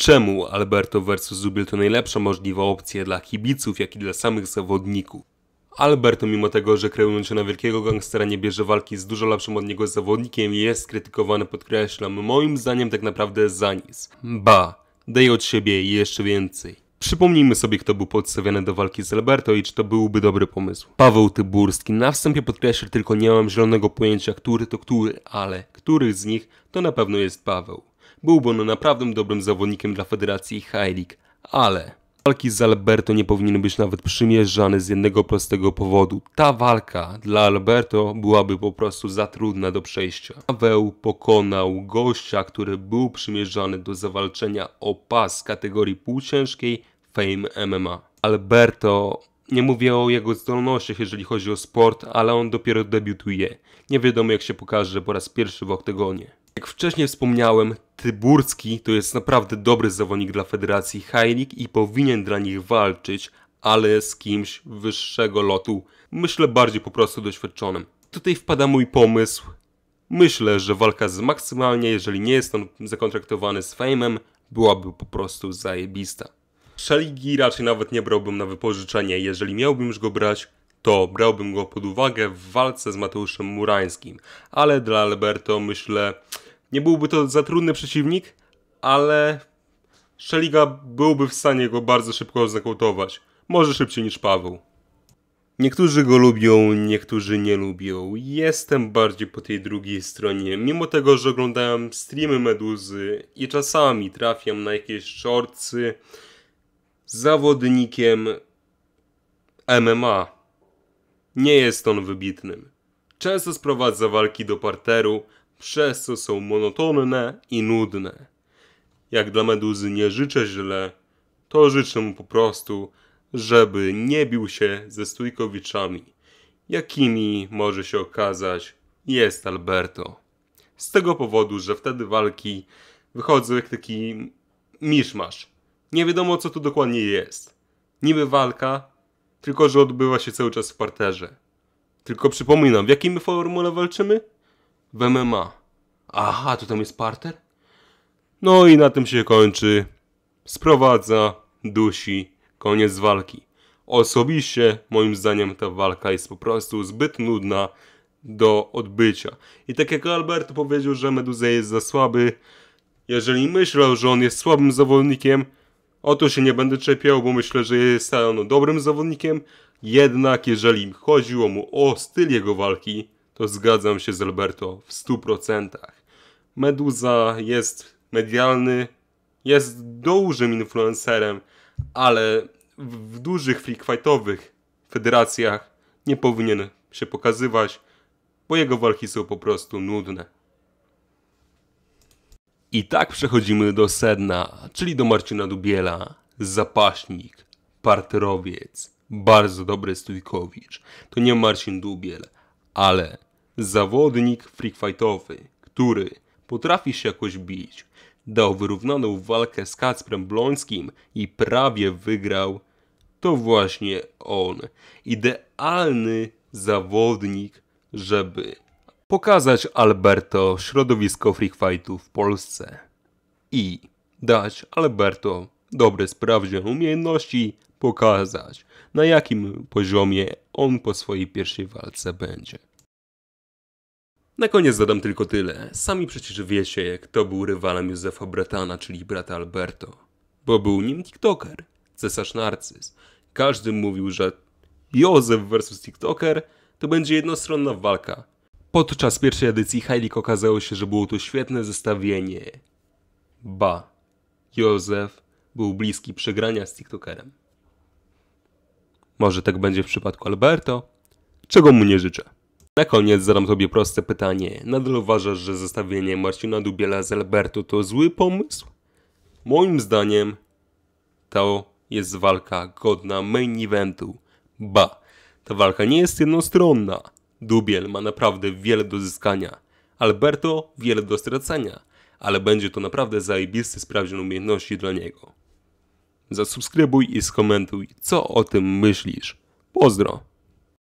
Czemu Alberto vs Zubiel to najlepsza możliwa opcja dla kibiców, jak i dla samych zawodników? Alberto, mimo tego, że kreując się na wielkiego gangstera, nie bierze walki z dużo lepszym od niego zawodnikiem, jest krytykowany, podkreślam, moim zdaniem tak naprawdę za nic. Ba, daj od siebie jeszcze więcej. Przypomnijmy sobie, kto był podstawiany do walki z Alberto i czy to byłby dobry pomysł. Paweł Tyburski. Na wstępie podkreślę tylko, nie mam zielonego pojęcia, który to który, ale który z nich to na pewno jest Paweł. Byłby on naprawdę dobrym zawodnikiem dla Federacji Heilig, ale... Walki z Alberto nie powinny być nawet przymierzane z jednego prostego powodu. Ta walka dla Alberto byłaby po prostu za trudna do przejścia. Paweł pokonał gościa, który był przymierzany do zawalczenia o pas kategorii półciężkiej Fame MMA. Alberto nie mówię o jego zdolnościach, jeżeli chodzi o sport, ale on dopiero debiutuje. Nie wiadomo jak się pokaże po raz pierwszy w oktagonie. Jak wcześniej wspomniałem, Tyburski to jest naprawdę dobry zawodnik dla Federacji Heilig i powinien dla nich walczyć, ale z kimś wyższego lotu. Myślę bardziej po prostu doświadczonym. Tutaj wpada mój pomysł. Myślę, że walka z maksymalnie, jeżeli nie jest on zakontraktowany z Fame'em, byłaby po prostu zajebista. Szeligi raczej nawet nie brałbym na wypożyczenie. Jeżeli miałbym już go brać, to brałbym go pod uwagę w walce z Mateuszem Murańskim. Ale dla Alberto myślę, nie byłby to za trudny przeciwnik, ale Szeliga byłby w stanie go bardzo szybko zakołtować. Może szybciej niż Paweł. Niektórzy go lubią, niektórzy nie lubią. Jestem bardziej po tej drugiej stronie. Mimo tego, że oglądałem streamy Meduzy i czasami trafiam na jakieś szorcy z zawodnikiem MMA. Nie jest on wybitnym. Często sprowadza walki do parteru, przez co są monotonne i nudne. Jak dla meduzy nie życzę źle, to życzę mu po prostu, żeby nie bił się ze stójkowiczami, jakimi może się okazać jest Alberto. Z tego powodu, że wtedy walki wychodzą jak taki miszmasz. Nie wiadomo, co tu dokładnie jest. Niby walka, tylko że odbywa się cały czas w parterze. Tylko przypominam, w jakiej my formule walczymy? W MMA. Aha, to tam jest parter? No i na tym się kończy. Sprowadza, dusi, koniec walki. Osobiście, moim zdaniem, ta walka jest po prostu zbyt nudna do odbycia. I tak jak Albert powiedział, że Meduza jest za słaby, jeżeli myślał, że on jest słabym zawodnikiem, o to się nie będę czepiał, bo myślę, że jest on dobrym zawodnikiem. Jednak jeżeli chodziło mu o styl jego walki, to zgadzam się z Alberto w 100%. Meduza jest medialny, jest dużym influencerem, ale w dużych freakfightowych federacjach nie powinien się pokazywać, bo jego walki są po prostu nudne. I tak przechodzimy do sedna, czyli do Marcina Dubiela. Zapaśnik, parterowiec, bardzo dobry stójkowicz. To nie Marcin Dubiel, ale zawodnik freakfightowy, który potrafi się jakoś bić. Dał wyrównaną walkę z Kacprem Blońskim i prawie wygrał. To właśnie on. Idealny zawodnik, żeby pokazać Alberto środowisko free fightu w Polsce i dać Alberto dobre sprawdzian umiejętności, pokazać na jakim poziomie on po swojej pierwszej walce będzie. Na koniec dodam tylko tyle. Sami przecież wiecie, kto był rywalem Józefa Bretana, czyli brata Alberto. Bo był nim TikToker, cesarz Narcyz. Każdy mówił, że Józef versus TikToker to będzie jednostronna walka. Podczas pierwszej edycji Heilig okazało się, że było to świetne zestawienie. Ba, Józef był bliski przegrania z TikTokerem. Może tak będzie w przypadku Alberto, czego mu nie życzę. Na koniec zadam tobie proste pytanie. Nadal uważasz, że zestawienie Marcina Dubiela z Alberto to zły pomysł? Moim zdaniem to jest walka godna main eventu. Ba, ta walka nie jest jednostronna. Dubiel ma naprawdę wiele do zyskania. Alberto wiele do stracenia, ale będzie to naprawdę zajebisty sprawdzian umiejętności dla niego. Zasubskrybuj i skomentuj, co o tym myślisz. Pozdro!